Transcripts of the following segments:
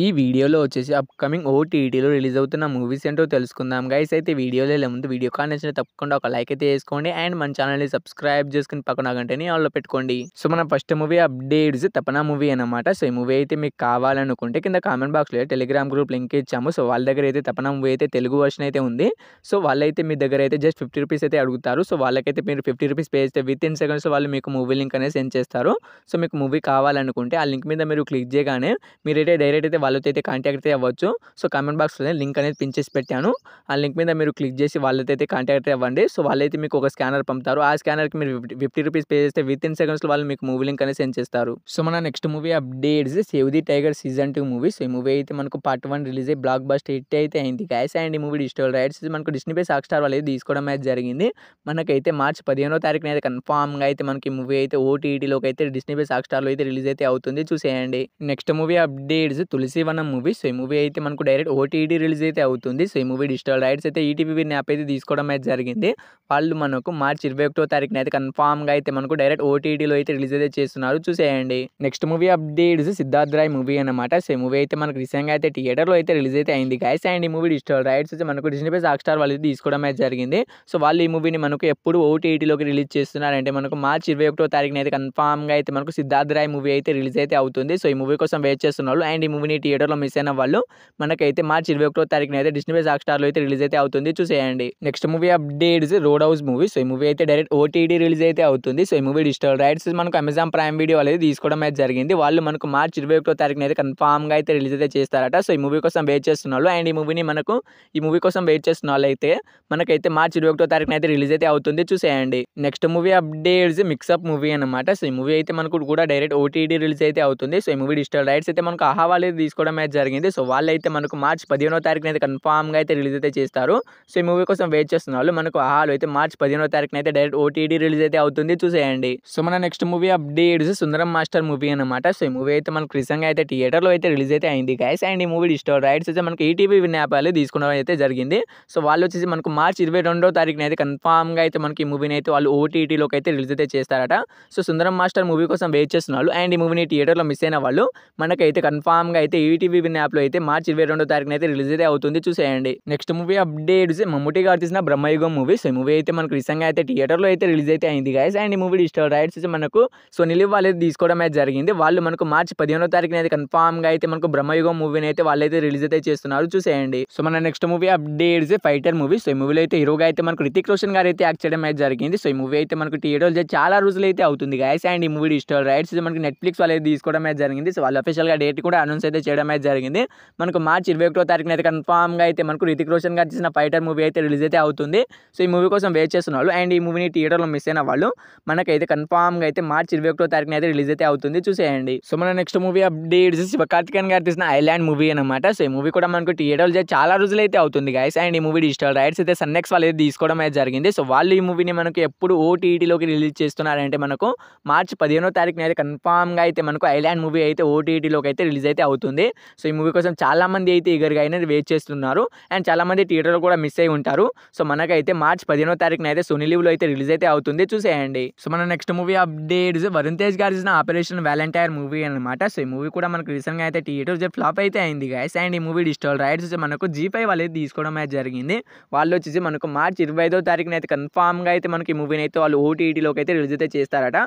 ఈ వీడియోలో వచ్చేసి అప్కమింగ్ ఓటీటీలో రిలీజ్ అవుతున్న మూవీస్ ఏంటో తెలుసుకుందాం గైస్ అయితే వీడియోలో వెళ్ళే ముందు వీడియో కానీ నచ్చిన తప్పకుండా ఒక లైక్ అయితే వేసుకోండి అండ్ మన ఛానల్ని సబ్స్క్రైబ్ చేసుకుని పక్కన గంటని ఆన్లో పెట్టుకోండి సో మన first movie updates Tapana movie అనమాట సో ఈ మూవీ అయితే మీకు కావాలనుకుంటే కింద కామెంట్ బాక్స్లో టెలిగ్రామ్ గ్రూప్ లింక్ ఇచ్చాము సో వాళ్ళ దగ్గర అయితే తపన మూవీ అయితే తెలుగు వర్షన్ అయితే ఉంది సో వాళ్ళైతే మీ దగ్గర అయితే జస్ట్ ఫిఫ్టీ రూపీస్ అయితే అడుగుతారు సో వాళ్ళకైతే మీరు ఫిఫ్టీ రూపీస్ పే చేస్తే విత్ ఇన్ సెకండ్స్ వాళ్ళు మీకు మూవీ లింక్ అనేది సెండ్ చేస్తారు సో మీకు మూవీ కావాలనుకుంటే ఆ లింక్ మీద మీరు క్లిక్ చేయగానే మీరైతే డైరెక్ట్ అయితే వాళ్ళతో అయితే కాంటాక్ట్ అయితే అవ్వచ్చు సో కామెంట్ బాక్స్లో లింక్ అనేది పిన్ చేసి పెట్టాను ఆ లింక్ మీద మీరు క్లిక్ చేసి వాళ్ళతో అయితే కాంటాక్ట్ అవ్వండి సో వాళ్ళైతే మీకు ఒక స్కానర్ పంపుతారు ఆ స్కానర్కి మీరు ఫిఫ్టీ రూపీస్ పే చేస్తే విత్ ఇన్ సెకండ్స్లో వాళ్ళు మీకు మూవీ లింక్ అనేది సెండ్ చేస్తారు సో మన next movie updates save the tiger season two movie so ఈ మూవీ అయితే మనకు పార్ట్ వన్ రిలీజ్ అయ్యి బ్లాక్ బస్ట్ హిట్ అయితే అయింది గ్యాస్ అండ్ ఈ మూవీ డిజిటల్ రైట్స్ మనకు డిస్నీ పే సాక్ స్టార్ వాళ్ళు తీసుకోవడం అయితే జరిగింది మనకైతే మార్చి పదిహేనో తారీఖున అయితే కన్ఫామ్గా అయితే మనకి మూవీ అయితే ఓటీటీలోకి అయితే డిస్నీ పే సాక్ స్టార్లో అయితే రిలీజ్ అయితే అవుతుంది చూసేయండి నెక్స్ట్ మూవీ అప్డేట్స్ తులసి శశివనం మూవీ సో ఈ మూవీ అయితే మనకు డైరెక్ట్ ఓటీఈడి రిలీజ్ అయితే అవుతుంది సో ఈ మూవీ డిజిటల్ రైట్స్ అయితే ఈటీవీ e యాప్ అయితే తీసుకోవడం అయితే జరిగింది వాళ్ళు మనకు మార్చి ఇరవై ఒకటో తారీఖున అయితే కన్ఫామ్గా అయితే మనకు డైరెక్ట్ ఓటీటీలో అయితే రిలీజ్ అయితే చేస్తున్నారు చూసేయండి next movie updates Siddharth Roy movie అనమాట సో ఈ మూవీ అయితే మనకు రీసెంట్గా అయితే థియేటర్లో అయితే రిలీజ్ అయితే అయింది గైస్ అండ్ ఈ మూవీ డిజిటల్ రైట్స్ అయితే మనకు డిస్నీ బేస్ హాట్ వాళ్ళు తీసుకోవడం అయితే జరిగింది సో వాళ్ళు ఈ మూవీని మనకు ఎప్పుడు ఓటీటీలోకి రిలీజ్ చేస్తున్నారంటే మనకు మార్చి ఇరవై ఒకటో తారీఖున అయితే కన్ఫామ్గా అయితే మనకు సిద్ధార్థ్ రాయ్ మూవీ అయితే రిలీజ్ అయితే అవుతుంది సో ఈ మూవీ కోసం వెయిట్ చేస్తున్నారు అండ్ ఈ మూవీని థియేటర్లో మిస్ అయిన వాళ్ళు మనకైతే మార్చ్ ఇరవై ఒకటో తారీఖున అయితే డిస్నీ ప్లస్ స్టార్లో అయితే రిలీజ్ అయితే అవుతుంది చూసేయండి next movie updates road house movie so ఈ మూవీ అయితే డైరెక్ట్ ఓటీడీ రిలీజ్ అయితే అవుతుంది సో ఈ మూవీ డిజిటల్ రైట్స్ మనకు అమెజాన్ ప్రైమ్ వీడియో అనేది తీసుకోవడం అయితే జరిగింది వాళ్ళు మనకు మార్చ్ ఇరవై ఒకటో తారీఖున అయితే కన్ఫామ్గా అయితే రిలీజ్ అయితే చేస్తారట సో ఈ మూవీ కోసం వెయిట్ చేస్తున్న వాళ్ళు అండ్ ఈ మూవీని మనకు ఈ మూవీ కోసం వెయిట్ చేస్తున్న వాళ్ళు అయితే మనకైతే మార్చ్ ఇరవై ఒకటో తారీఖున అయితే రిలీజ్ అయితే అవుతుంది చూసేయండి next movie updates mix up movie అనమాట సో ఈ మూవీ అయితే మనకు కూడా డైరెక్ట్ ఓటీడీ రిలీజ్ అయితే అవుతుంది సో ఈ మూవీ డిజిటల్ రైట్స్ అయితే మనకు ఆహా వాళ్ళు తీసుకోవడం అయితే జరిగింది సో వాళ్ళైతే మనకు మార్చి పదిహేనో తారీఖున అయితే కన్ఫామ్గా అయితే రిలీజ్ అయితే చేస్తారు సో ఈ మూవీ కోసం వెయిట్ చేస్తున్న వాళ్ళు మనకు ఆహాలు అయితే మార్చి పదిహేనో తారీఖున అయితే డైరెక్ట్ ఓటీడీ రిలీజ్ అయితే అవుతుంది చూసేయండి సో మన next movie updates Sundaram master movie అనమాట సో ఈ మూవీ అయితే మనకు రీసెంట్గా అయితే థియేటర్లో అయితే రిలీజ్ అయితే అయింది గైస్ అండ్ ఈ మూవీ డిజిటల్ రైట్స్ అయితే మనకి ఈటీవీ విన్యాపాలు తీసుకోవడం అయితే జరిగింది సో వాళ్ళు వచ్చేసి మనకు మార్చి ఇరవై రెండో తారీఖున అయితే కన్ఫామ్గా అయితే మనకి ఈ మూవీని అయితే వాళ్ళు ఓటీటీలోకి అయితే రిలీజ్ అయితే చేస్తారట సో సుందరం మాస్టర్ మూవీ కోసం వెయిట్ చేస్తున్నారు అండ్ ఈ మూవీని థియేటర్లో మిస్ అయిన వాళ్ళు మనకైతే కన్ఫామ్గా అయితే ఈటీవీ విన్ యాప్లో అయితే మార్చి ఇరవై రెండో తారీఖున అయితే రిలీజ్ అయితే అవుతుంది చూసేయండి నెక్స్ట్ మూవీ అప్డేట్స్ మమ్మూటి గారు తీసిన బ్రహ్మయుగం మూవీ సో మూవీ అయితే మనకు రీసెంట్గా అయితే థియేటర్లో అయితే రిలీజ్ అయితే అయింది గాయస్ అండ్ ఈ మూవీ డిజిటల్ రైట్స్ మనకు సో నిలివ్ వాళ్ళు తీసుకోవడం అయితే జరిగింది వాళ్ళు మనకు మార్చి పదిహేనో తారీఖున అయితే కన్ఫామ్గా అయితే మనకు బ్రహ్మయుగం మూవీని అయితే వాళ్ళైతే రిలీజ్ అయితే చేస్తున్నారు చూసేయండి సో మన next movie updates fighter movie so ఈ మూవీలో అయితే హీరోగా అయితే మనకు రితిక్ రోషన్ గారు అయితే యాక్ట్ చేయడం అయితే జరిగింది సో ఈ మూవీ అయితే మనకు థియేటర్ చాలా రోజులు అయితే అవుతుంది గాయస్ అండ్ ఈ మూవీ డిజిటల్ రైట్స్ మనకి నెట్ఫ్లిక్స్ వాళ్ళు తీసుకోవడం అయితే జరిగింది సో వాళ్ళు అఫీషియల్గా డేట్ కూడా అనౌన్స్ అయితే చేయడం అయితే జరిగింది మనకు మార్చ్ ఇరవై ఒకటో తారీఖున అయితే కన్ఫామ్గా అయితే మనకు రితిక్ రోషన్ గారు చేసిన ఫైటర్ మూవీ అయితే రిలీజ్ అయితే అవుతుంది సో ఈ మూవీ కోసం వెయిట్ చేస్తున్న వాళ్ళు అండ్ ఈ మూవీని థియేటర్లో మిస్ అయిన వాళ్ళు మనకైతే కన్ఫామ్గా అయితే మార్చి ఇరవై ఒకటో తారీఖున అయితే రిలీజ్ అయితే అవుతుంది చూసేయండి సో మన నెక్స్ట్ మూవీ అప్డేట్స్ శివకార్తికేన్ గారు తీసిన ఐలాండ్ మూవీ అనమాట సో ఈ మూవీ కూడా మనకు థియేటర్లో చాలా రోజులు అయితే అవుతుంది గాయస్ అండ్ ఈ మూవీ డిజిటల్ రైట్స్ అయితే సన్నెక్స్ వాళ్ళు అయితే తీసుకోవడం అయితే జరిగింది సో వాళ్ళు ఈ మూవీని మనకు ఎప్పుడు ఓటీటీలోకి రిలీజ్ చేస్తున్నారంటే మనకు మార్చ్ పదిహేనో తారీఖున అయితే కన్ఫామ్గా అయితే మనకు ఐలాండ్ మూవీ అయితే ఓటీటీలోకి అయితే రిలీజ్ అయితే అవుతుంది ఉంది సో ఈ మూవీ కోసం చాలామంది అయితే ఈగర్గా అయినది వెయిట్ చేస్తున్నారు అండ్ చాలామంది థియేటర్లో కూడా మిస్ అయి ఉంటారు సో మనకైతే మార్చ్ పదిహేనో తారీఖున అయితే సోనీ లీవ్లో అయితే రిలీజ్ అయితే అవుతుంది చూసేయండి సో మన next movie updates Varun Tej గారి ఆపరేషన్ వ్యాలంటైర్ మూవీ అనమాట సో ఈ మూవీ కూడా మనకు రీసెంట్గా అయితే థియేటర్ ఫ్లాప్ అయితే అయింది గైస్ అండ్ ఈ మూవీ డిజిటల్ రైట్స్ వచ్చి మనకు జీపై వాళ్ళు తీసుకోవడం అయితే జరిగింది వాళ్ళు వచ్చేసి మనకు మార్చ్ ఇరవై ఐదో తారీఖున అయితే కన్ఫామ్గా అయితే మనకి ఈ మూవీని అయితే వాళ్ళు ఓటీటీలోకి అయితే రిలీజ్ అయితే చేస్తారట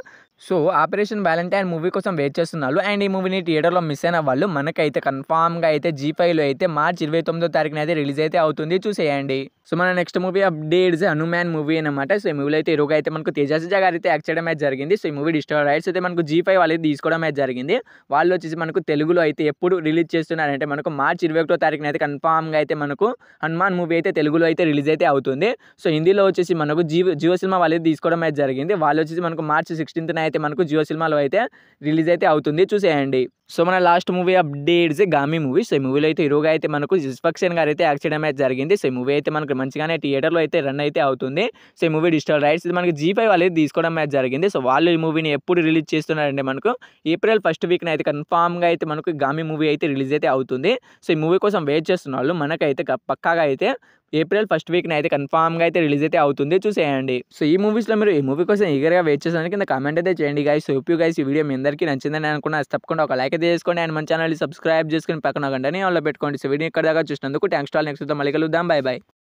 సో ఆపరేషన్ వ్యాలంటైన్ మూవీ కోసం వెయిట్ చేస్తున్నారు అండ్ ఈ మూవీని థియేటర్లో మిస్ అయిన వాళ్ళు మనకి కన్ఫామ్ కన్ఫామ్గా అయితే జీ ఫైవ్లో అయితే మార్చ్ ఇరవై తొమ్మిదో తారీఖున అయితే రిలీజ్ అయితే అవుతుంది చూసేయండి సో మన next movie updates Hanuman movie అనమాట సో ఈ మూవీలో అయితే ఇరుగా అయితే మనకు తేజస్ జగ అయితే యాక్ట్ చేయడం అయితే జరిగింది సో ఈ మూవీ డిస్టర్ రైట్స్ అయితే మనకు జీ ఫైవ్ వాళ్ళు తీసుకోవడం అయితే జరిగింది వాళ్ళు వచ్చేసి మనకు తెలుగులో అయితే ఎప్పుడు రిలీజ్ చేస్తున్నారంటే మనకు మార్చ్ ఇరవై ఒకటో తారీఖున అయితే కన్ఫామ్గా అయితే మనకు హనుమాన్ మూవీ అయితే తెలుగులో అయితే రిలీజ్ అయితే అవుతుంది సో హిందీలో వచ్చేసి మనకు జియో జియో సినిమా వాళ్ళు తీసుకోవడం అయితే జరిగింది వాళ్ళు వచ్చేసి మనకు మార్చ్ సిక్స్టీన్త్న అయితే మనకు జియో సినిమాలో అయితే రిలీజ్ అయితే అవుతుంది చూసేయండి సో మన last movie updates Gaami movie so ఈ మూవీలో అయితే హీరోగా అయితే మనకు జిస్ఫక్సేన్ గారు అయితే యాక్సిడెంట్ అయితే జరిగింది సో ఈ మూవీ అయితే మనకు మంచిగానే థియేటర్లో అయితే రన్ అయితే అవుతుంది సో ఈ మూవీ డిజిటల్ రైట్స్ ఇది మనకి జీ ఫైవ్ అనేది తీసుకోవడం అయితే జరిగింది సో వాళ్ళు ఈ మూవీని ఎప్పుడు రిలీజ్ చేస్తున్నారంటే మనకు ఏప్రిల్ ఫస్ట్ వీక్ అయితే కన్ఫామ్గా అయితే మనకు గామీ మూవీ అయితే రిలీజ్ అయితే అవుతుంది సో ఈ మూవీ కోసం వెయిట్ చేస్తున్న వాళ్ళు మనకైతే పక్కాగా అయితే ఏప్రిల్ ఫస్ట్ వీక్ అయితే కన్ఫామ్ గా అయితే రిలీజ్ అయితే అవుతుంది చూసేయండి సో ఈ మూవీస్లో మీరు ఈ మూవీ కోసం ఈగర్ వెయిట్ చేసాను కింద కామెంట్ అయితే చేయండి గాయస్ సో యూ గైస్ ఈ వీడియో మీ అందరికీ నచ్చిందని అనుకున్నా తప్పకుండా ఒక లైక్ అయితే చేసుకోండి అండ్ మన ఛానల్ సబ్స్క్రైబ్ చేసుకుని పక్కన గంటని వాళ్ళు పెట్టుకోండి సో వీడియో ఇక్కడ దాకా చూసినందుకు థ్యాంక్స్ టాల్ నెక్స్ట్ మళ్ళీ కలుద్దాం బాయ్ బాయ్